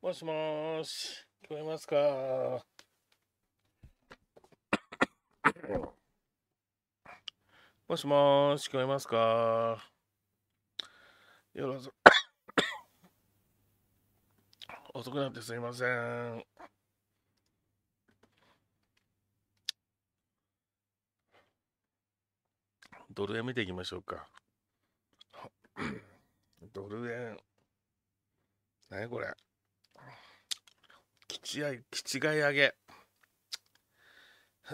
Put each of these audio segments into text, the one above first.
もしもし、聞こえますかもしもし、聞こえますかよろず遅くなってすいません。ドル円見ていきましょうか。ドル円。何これ。ち合いち違い上げ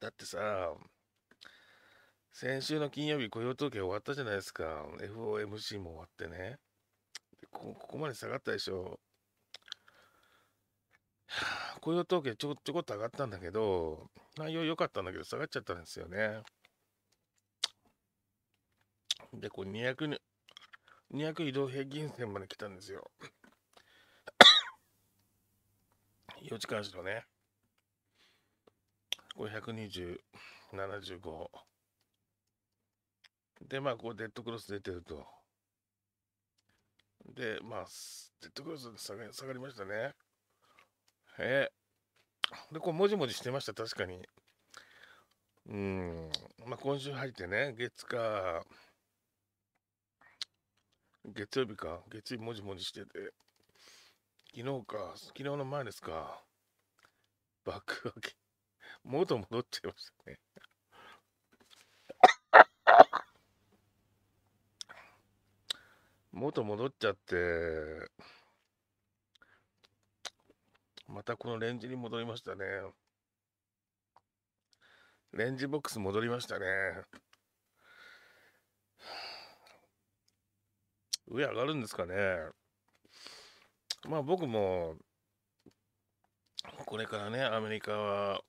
だってさ先週の金曜日雇用統計終わったじゃないですか FOMC も終わってねここまで下がったでしょ 雇用統計ちょこちょこっと上がったんだけど内容良かったんだけど下がっちゃったんですよねでこれ200 200移動平均線まで来たんですよ4時間しのね。こ120、75。で、まあ、こうデッドクロス出てると。で、まあ、デッドクロス下が下がりましたね。えー、で、こう、もじもじしてました、確かに。うん。まあ、今週入ってね、月か、月曜日か、月曜日もじもじしてて。昨日か、昨日の前ですか。爆上げ。開け。元戻っちゃいましたね。元戻っちゃって、またこのレンジに戻りましたね。レンジボックス戻りましたね。上上がるんですかね。まあ僕も、これからね、アメリカは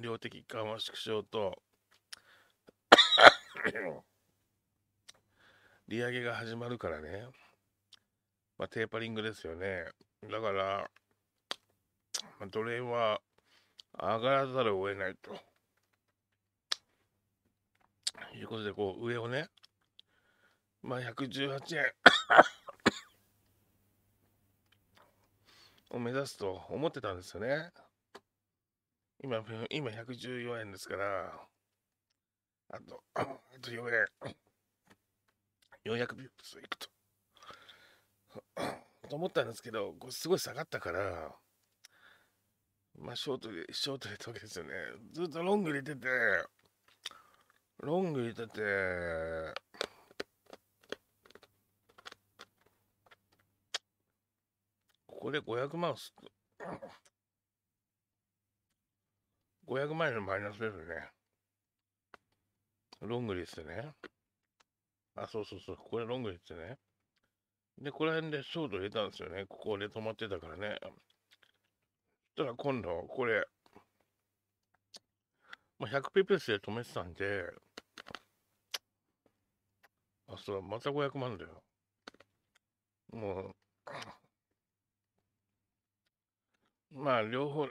量的緩和縮小と 利上げが始まるからね、まあ、テーパリングですよね。だから、まあ、奴隷は上がらざるを得ないと。いうことで、こう、上をね、まあ、118円を目指すと思ってたんですよね。今、今114円ですから、あと、あと4円、400ビップスいくと。と思ったんですけど、すごい下がったから、まあ、ショートで、ショートでったわけですよね。ずっとロング入れてて、ロング入れてて、これ500万す、500万円のマイナスですね。ロングリスね。あ、そうそうそう、これロングリスね。で、この辺でショート入れたんですよね。ここで止まってたからね。そしたら今度、これ、まあ、100ピペースで止めてたんで、あ、そう、また500万だよ。もう、まあ、両方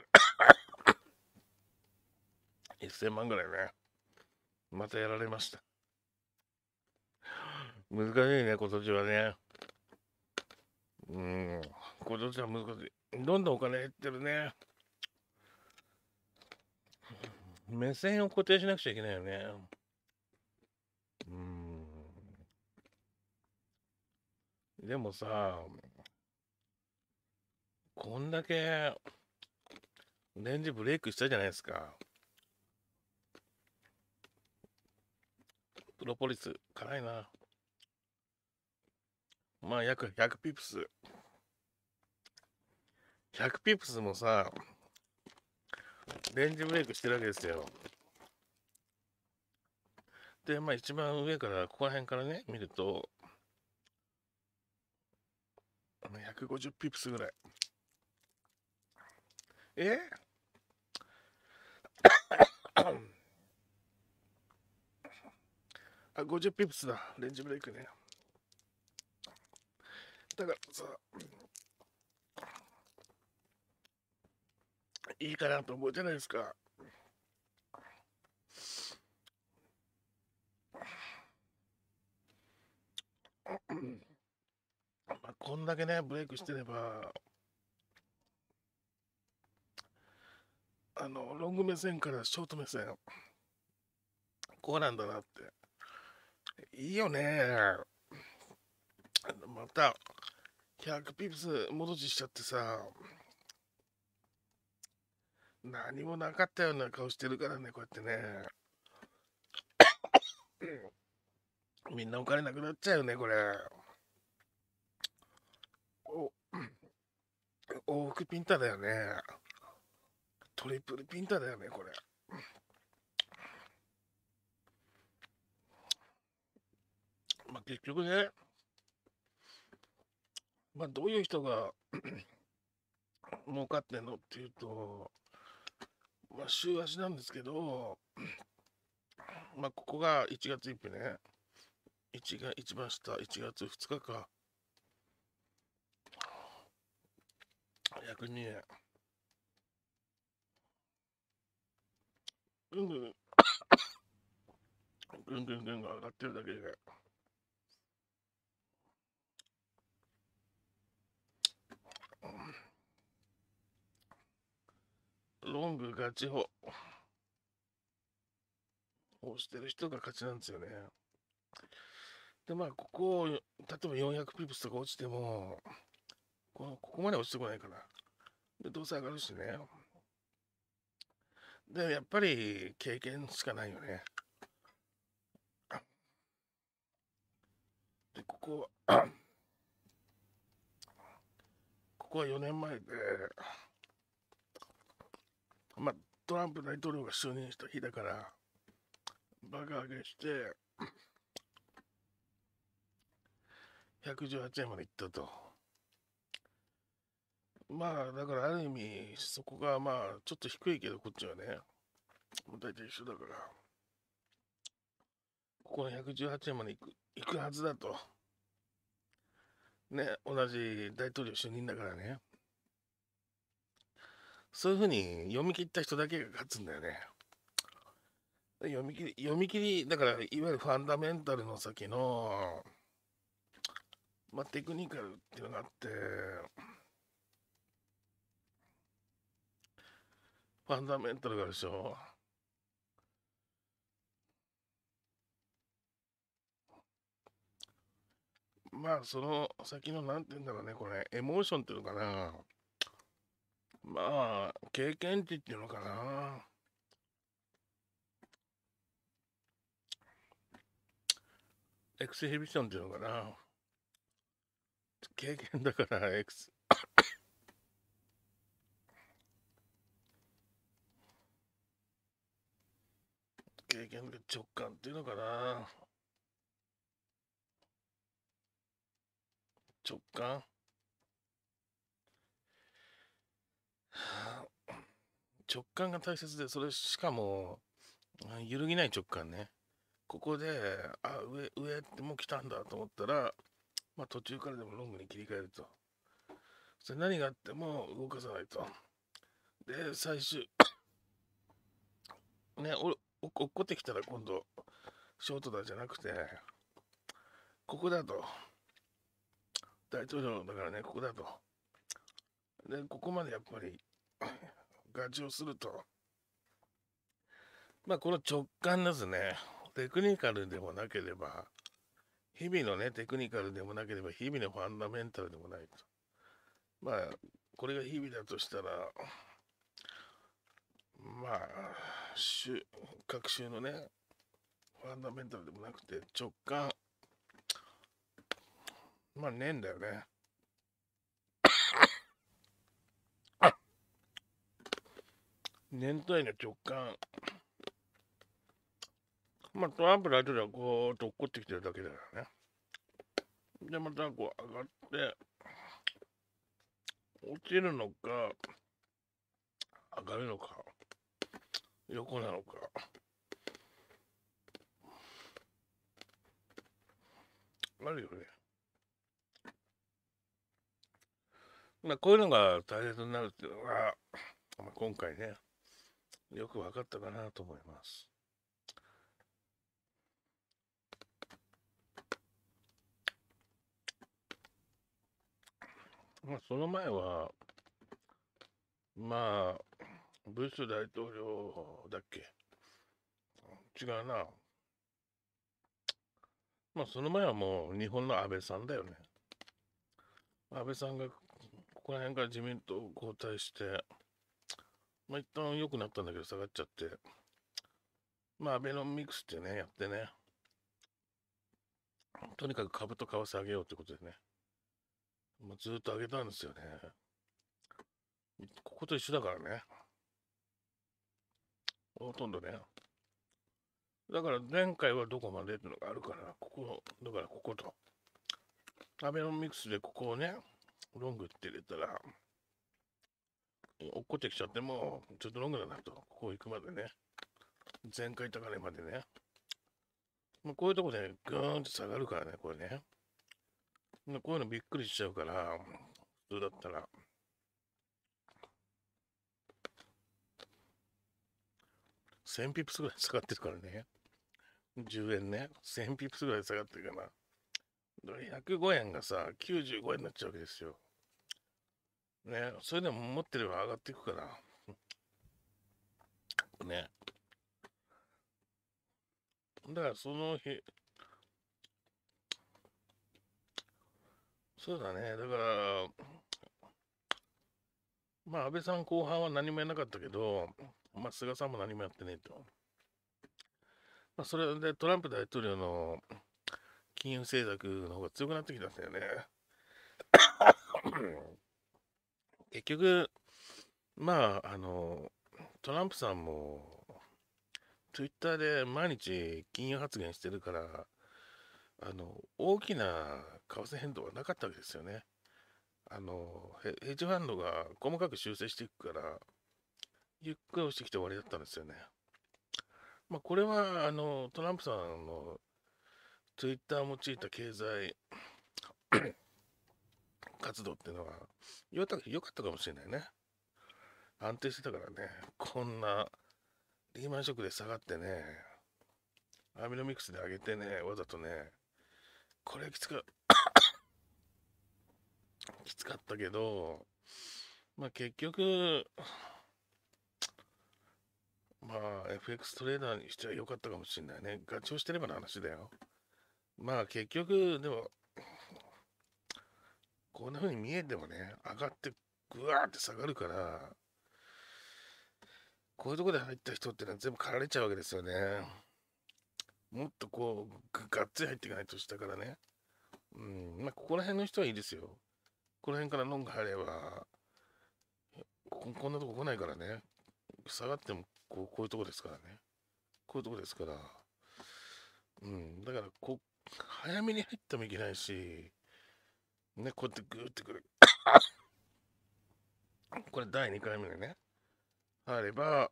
1000 万ぐらいね。またやられました。難しいね、今年はね。うん、今年は難しい。どんどんお金減ってるね。目線を固定しなくちゃいけないよね。うん。でもさ、こんだけ、レンジブレイクしたじゃないですか。プロポリス、辛いな。まあ、約100ピプス。100ピプスもさ、レンジブレイクしてるわけですよ。で、まあ一番上から、ここら辺からね、見ると、150ピプスぐらい。え あ、50ピプスだ。レンジブレイクね。だからさ、いいかなと思うじゃないですか。まあ、こんだけね、ブレイクしてれば、あのロング目線からショート目線こうなんだなっていいよねまた100ピプス戻ししちゃってさ何もなかったような顔してるからねこうやってね みんなお金なくなっちゃうよねこれお 往復ピンタだよねトリプルピンタだよねこれ。まあ、結局ね、まあ、どういう人が儲かってんのっていうと、まあ、週足なんですけど、まあ、ここが1月1日ね、1が一番下、1月2日か、逆2ぐんぐんぐんぐんぐんぐん上がってるだけでロングガチホ。押してる人が勝ちなんですよね。で、まあ、ここを、例えば400ピプスとか落ちても、ここまで落ちてこないから。で、どうせ上がるしね。でもやっぱり経験しかないよねでここは ここは4年前でまあトランプ大統領が就任した日だからバカ上げして118 円までいったと。まあだからある意味そこがまあちょっと低いけどこっちはね大体一緒だからここの118円までいく行くはずだとね同じ大統領就任だからねそういうふうに読み切った人だけが勝つんだよね読み切り読み切りだからいわゆるファンダメンタルの先のまあテクニカルっていうのがあってファンダメンタルがあるでしょまあその先の何て言うんだろうねこれエモーションっていうのかなまあ経験値っていうのかなエクスヘビションっていうのかな経験だからエクス経験とか直感っていうのかな直感直感が大切でそれしかも揺るぎない直感ねここであ上上ってもう来たんだと思ったら、まあ、途中からでもロングに切り替えるとそれ何があっても動かさないとで最終ね俺落っこってきたら今度ショートだじゃなくてここだと大統領だからねここだとでここまでやっぱりガチをするとまあこの直感ですねテクニカルでもなければ日々のねテクニカルでもなければ日々のファンダメンタルでもないとまあこれが日々だとしたらまあ習学習のねファンダメンタルでもなくて直感まあねえんだよね年単位の直感まあトランプ大統領はこうと落っこってきてるだけだよねでまたこう上がって落ちるのか上がるのか横なのかあるよねまあこういうのが大切になるっていうのは、まあ、今回ねよく分かったかなと思いますまあその前はまあブッシュ大統領だっけ違うな。まあ、その前はもう日本の安倍さんだよね。安倍さんがここら辺から自民党を交代して、まあ、一旦良くなったんだけど下がっちゃって、まあ、アベノミクスってね、やってね、とにかく株と為替上げようってことでね、まあ、ずっと上げたんですよね。ここと一緒だからね。ほとんどね。だから前回はどこまでってのがあるから、ここ、だからここと。アベノミクスでここをね、ロングって入れたら、落っこってきちゃっても、ちょっとロングだなと、ここ行くまでね。前回高値までね。まあ、こういうとこでグーンって下がるからね、これね。こういうのびっくりしちゃうから、普通だったら、1000ピップスぐらい下がってるからね。10円ね。1000ピップスぐらい下がってるかな。105円がさ、95円になっちゃうわけですよ。ね、それでも持ってれば上がっていくから。ね。だからその日、そうだね。だから、まあ安倍さん後半は何もやなかったけど、まあ、菅さんも何もやってねえと。まあ、それでトランプ大統領の金融政策の方が強くなってきたんですよね。結局、まあ、あの、トランプさんも、ツイッターで毎日金融発言してるから、あの、大きな為替変動はなかったわけですよね。あの、ヘッジファンドが細かく修正していくから、ゆっくり落ちてきて終わりだったんですよね。まあ、これはあのトランプさんのツイッターを用いた経済 活動っていうのは良かったかもしれないね。安定してたからね、こんなリーマンショックで下がってね、アミノミクスで上げてね、わざとね、これきつか きつかったけど、まあ結局、まあ、FX トレーダーにしては良かったかもしれないね。ガチをしてればの話だよ。まあ、結局、でも、こんな風に見えてもね、上がって、ぐわーって下がるから、こういうとこで入った人ってのは全部狩られちゃうわけですよね。もっとこう、がっつり入っていかないとしたからね。うん、まあ、ここら辺の人はいいですよ。この辺からロンが入れば、こんなとこ来ないからね。下がってもこうこういうとこですからねこういうとこですからうんだからこう早めに入ってもいけないしねこうやってグーってくる これ第2回目でねあれば、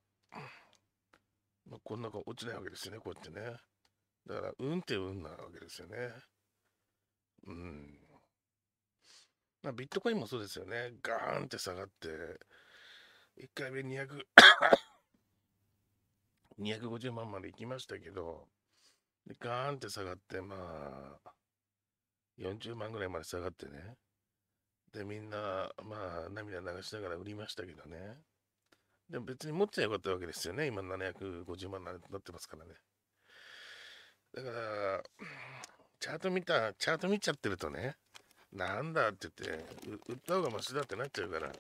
まあ、こんな子落ちないわけですよねこうやってねだから運って運なわけですよねうんまあ、ビットコインもそうですよねガーンって下がって1回目200 5 0万まで行きましたけど、でガーンって下がって、まあ、40万ぐらいまで下がってね。で、みんな、まあ、涙流しながら売りましたけどね。でも別に持っちゃよかったわけですよね。今750万になってますからね。だから、チャート見た、チャート見ちゃってるとね、なんだって言って、売った方がマシだってなっちゃうから、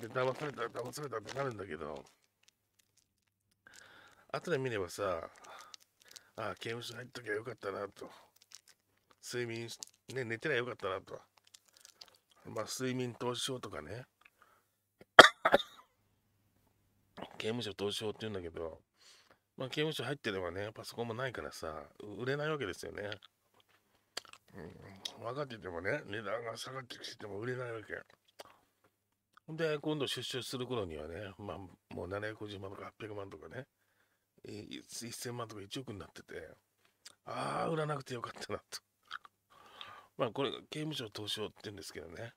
で、騙された、騙されたってなるんだけど、後で見ればさ、ああ、刑務所入っときゃよかったなと。睡眠、ね、寝てりゃよかったなと。まあ、睡眠投資法とかね。刑務所投資法って言うんだけど、まあ、刑務所入ってればね、パソコンもないからさ、売れないわけですよね。うん、分かっててもね、値段が下がってきても売れないわけ。で、今度出所する頃にはね、まあ、もう750万とか800万とかね、1000万とか1億になってて、ああ、売らなくてよかったなと。まあ、これ、刑務所投資をって言うんですけどね。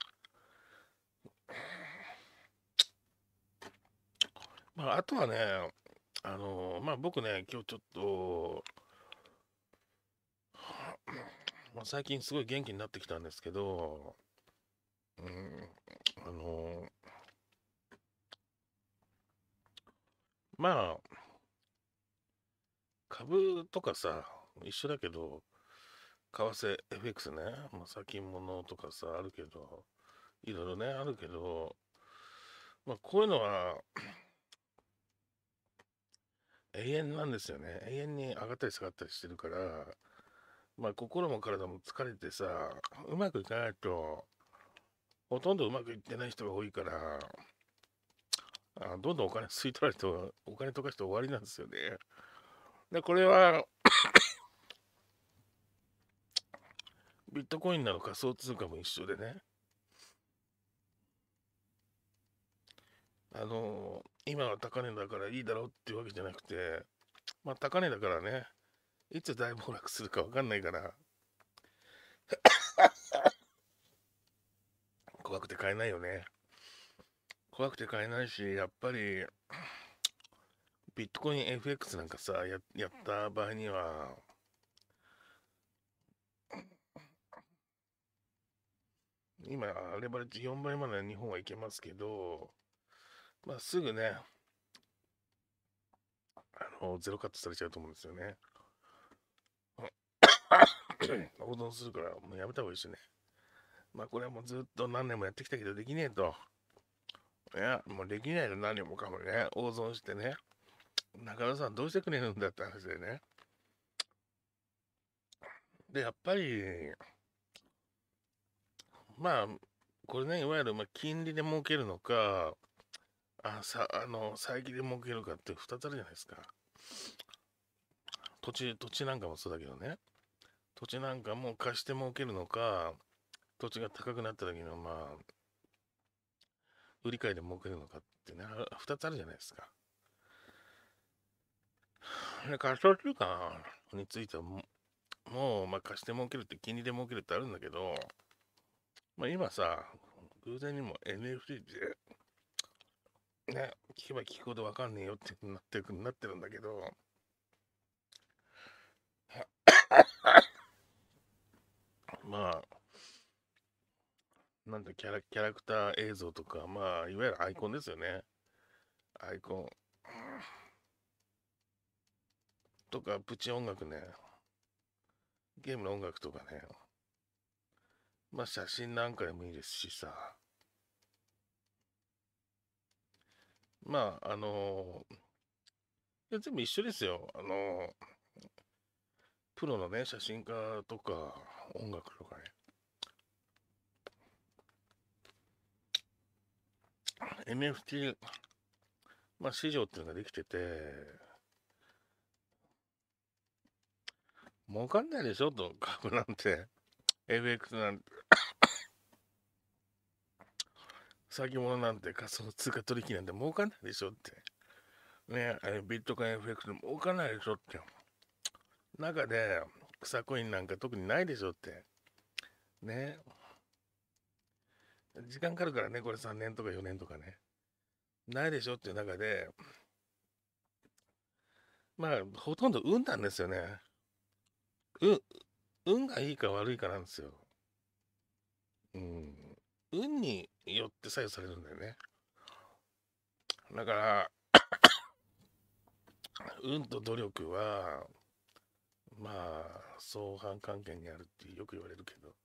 まあ、あとはね、あのー、まあ、僕ね、今日ちょっと、まあ、最近すごい元気になってきたんですけど、うん、あのーまあ、株とかさ、一緒だけど、為替 FX ね、まあ、先物とかさ、あるけど、いろいろね、あるけど、まあ、こういうのは、永遠なんですよね。永遠に上がったり下がったりしてるから、まあ、心も体も疲れてさ、うまくいかないと、ほとんどうまくいってない人が多いから、あどんどんお金吸い取られてお金溶かして終わりなんですよね。でこれは ビットコインなど仮想通貨も一緒でねあの今は高値だからいいだろうっていうわけじゃなくてまあ高値だからねいつ大暴落するか分かんないから 怖くて買えないよね。怖くて買えないし、やっぱり、ビットコイン FX なんかさ、ややった場合には、今、レバレッジ4倍まで日本はいけますけど、まあ、すぐね、あの、ゼロカットされちゃうと思うんですよね。保存するから、もうやめた方がいいですね。まあ、これはもうずっと何年もやってきたけど、できねえと。いや、もうできないの何もかもね、大損してね。中野さんどうしてくれるんだって話でね。で、やっぱり、まあ、これね、いわゆるま金利で儲けるのか、あさあの、債金で儲けるかって2つあるじゃないですか。土地、土地なんかもそうだけどね。土地なんかも貸して儲けるのか、土地が高くなった時の、まあ、売り買いで儲けるのかってね、2つあるじゃないですか。で仮想通間についてはも、もう、まあ、貸して儲けるって、金利で儲けるってあるんだけど、まあ、今さ、偶然にも NFT で、ね、聞けば聞くほどわかんねえよってなってるなってるんだけど、まあ、なんだキャラ、キャラクター映像とか、まあ、いわゆるアイコンですよね。アイコン。とか、プチ音楽ね。ゲームの音楽とかね。まあ、写真なんかでもいいですしさ。まあ、あのー、いや全部一緒ですよ。あのー、プロのね、写真家とか、音楽とかね。NFT、まあ、市場っていうのができてて、儲かんないでしょと、株なんて。FX なんて。先物なんて仮想通貨取引なんて儲かんないでしょって。ねあれビットコイン FX で儲かんないでしょって。中で草コインなんか特にないでしょって。ね時間かかるからねこれ3年とか4年とかねないでしょっていう中でまあほとんど運なんですよねう運がいいか悪いかなんですようん運によって左右されるんだよねだから 運と努力はまあ相反関係にあるってよく言われるけど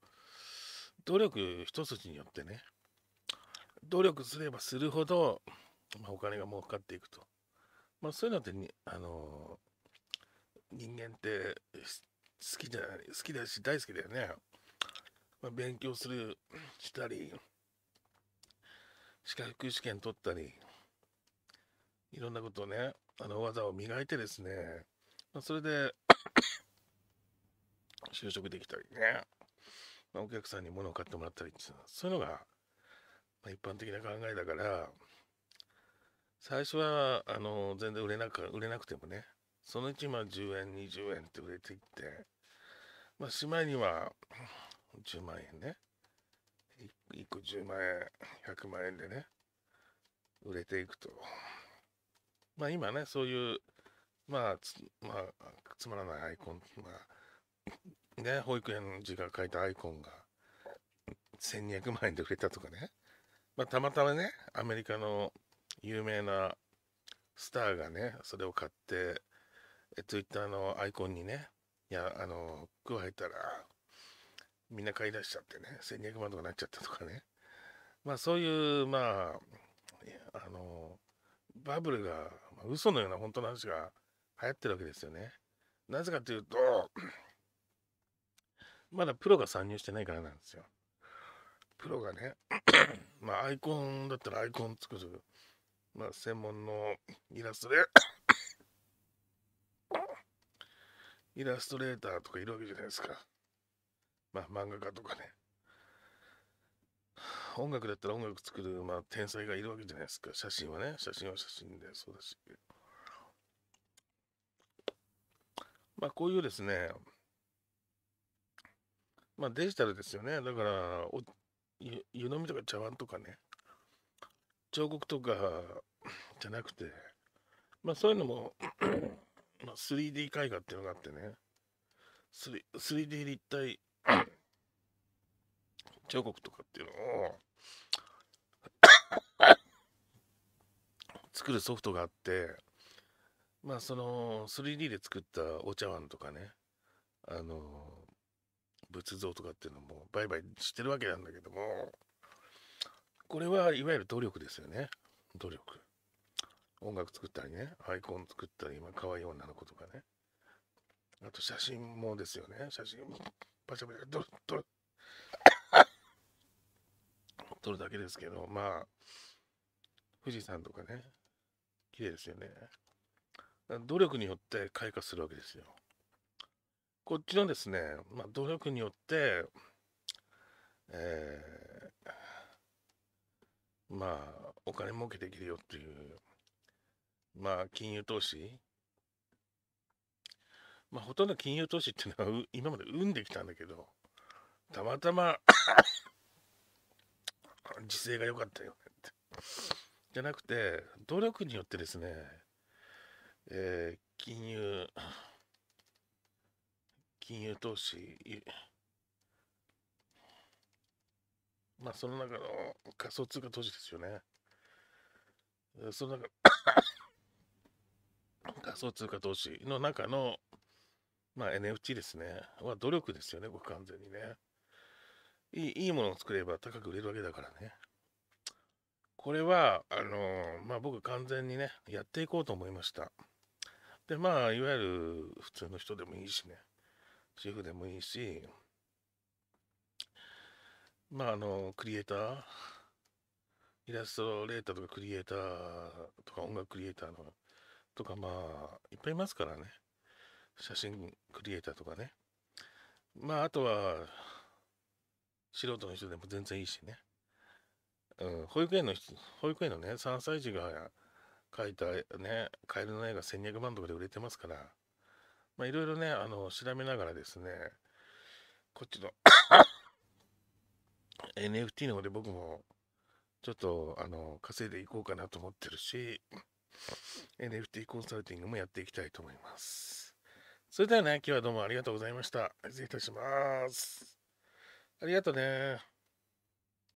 努力一筋によってね努力すればするほど、まあ、お金が儲かっていくと、まあ、そういうのってあのー、人間って好きじゃない好きだし大好きだよね、まあ、勉強するしたり資格試験取ったりいろんなことをねあの技を磨いてですね、まあ、それで 就職できたりねまあ、お客さんに物を買ってもらったりっていうそういうのが、まあ、一般的な考えだから最初はあの全然売れなく売れなくてもねそのうちまあ10円20円って売れていって、まあ、しまいには10万円ね 1, 1個10万円100万円でね売れていくとまあ今ねそういうまあつ,、まあ、つまらないアイコン、まあ、ね、保育園の字が書いたアイコンが1200万円で売れたとかね、まあ、たまたまねアメリカの有名なスターがねそれを買ってツイッターのアイコンにねいやあの加えたらみんな買い出しちゃってね1200万とかなっちゃったとかねまあそういうまああのバブルが、まあ、嘘のような本当の話が流行ってるわけですよねなぜかというとまだプロが参入してないからなんですよ。プロがね まあアイコンだったらアイコン作る、まあ、専門のイラストレ イラストレーターとかいるわけじゃないですか。まあ漫画家とかね。音楽だったら音楽作る、まあ、天才がいるわけじゃないですか。写真はね、写真は写真でそうだし。まあこういうですね、まあデジタルですよね。だから、お湯飲みとか茶碗とかね、彫刻とかじゃなくて、まあそういうのもまあ、3D 絵画っていうのがあってね、3 d 立体彫刻とかっていうのを 作るソフトがあって、まあその 3D で作ったお茶碗とかね、あの仏像とかっていうのも売買してるわけなんだけどもこれはいわゆる努力ですよね努力音楽作ったりねアイコン作ったり今可愛い女の子とかねあと写真もですよね写真もパシャパシャ撮る撮る撮るだけですけどまあ富士山とかね綺麗ですよね努力によって開花するわけですよこっちのですね、まあ、努力によって、えー、まあ、お金儲けできるよっていう、まあ、金融投資。まあ、ほとんど金融投資っていうのは、今まで生んできたんだけど、たまたま 時勢が良かったよねって。じゃなくて、努力によってですね、えー、金融、金融投資まあその中の仮想通貨投資ですよねその中 仮想通貨投資の中のまあ NFT ですねは努力ですよね僕完全にねいいいいものを作れば高く売れるわけだからねこれはあのー、まあ僕完全にねやっていこうと思いましたでまあいわゆる普通の人でもいいしねシェフでもいいし、まあ、あの、クリエイター、イラストレーターとかクリエイターとか音楽クリエイターのとか、まあ、いっぱいいますからね。写真クリエイターとかね。まあ、あとは、素人の人でも全然いいしね。うん、保育園の人、保育園のね、3歳児が描いたね、カエルの絵が1200万とかで売れてますから、まあ、いろいろねあの調べながらですねこっちの NFT の方で僕もちょっとあの稼いでいこうかなと思ってるし NFT コンサルティングもやっていきたいと思います。それではね、今日はどうもありがとうございました。失礼いたします。ありがとうね。